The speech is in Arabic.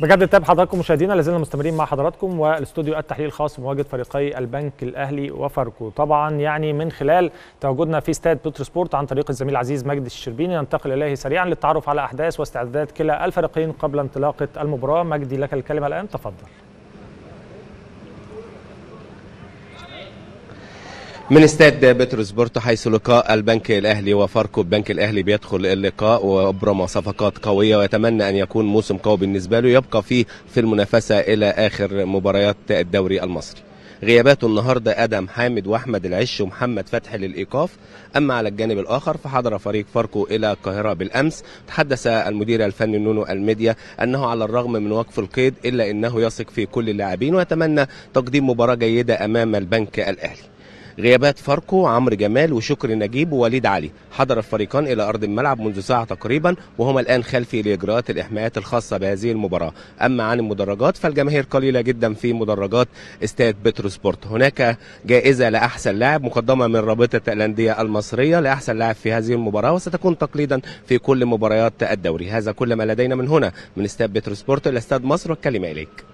بجد تاب حضراتكم مشاهدينا لازلنا مستمرين مع حضراتكم والاستوديو التحليل الخاص بمواجهه فريقي البنك الاهلي وفاركو طبعا يعني من خلال تواجدنا في استاد بتر سبورت عن طريق الزميل العزيز مجدي الشربيني ننتقل اليه سريعا للتعرف على احداث واستعدادات كلا الفريقين قبل انطلاقه المباراه مجدي لك الكلمه الان تفضل من استاد بورتو حيث لقاء البنك الاهلي وفاركو البنك الاهلي بيدخل اللقاء وابرم صفقات قويه ويتمنى ان يكون موسم قوي بالنسبه له يبقى فيه في المنافسه الى اخر مباريات الدوري المصري. غيابات النهارده ادم حامد واحمد العش ومحمد فتحي للايقاف اما على الجانب الاخر فحضر فريق فاركو الى القاهره بالامس تحدث المدير الفني نونو الميديا انه على الرغم من وقف القيد الا انه يثق في كل اللاعبين ويتمنى تقديم مباراه جيده امام البنك الاهلي غيابات فاركو عمرو جمال وشكر نجيب ووليد علي حضر الفريقان الى ارض الملعب منذ ساعه تقريبا وهما الان خلف لاجراءات الاحماءات الخاصه بهذه المباراه اما عن المدرجات فالجماهير قليله جدا في مدرجات استاد بتروسبورت هناك جائزه لاحسن لاعب مقدمه من رابطه الانديه المصريه لاحسن لاعب في هذه المباراه وستكون تقليدا في كل مباريات الدوري هذا كل ما لدينا من هنا من استاد بتروسبورت الى استاد مصر والكلمه اليك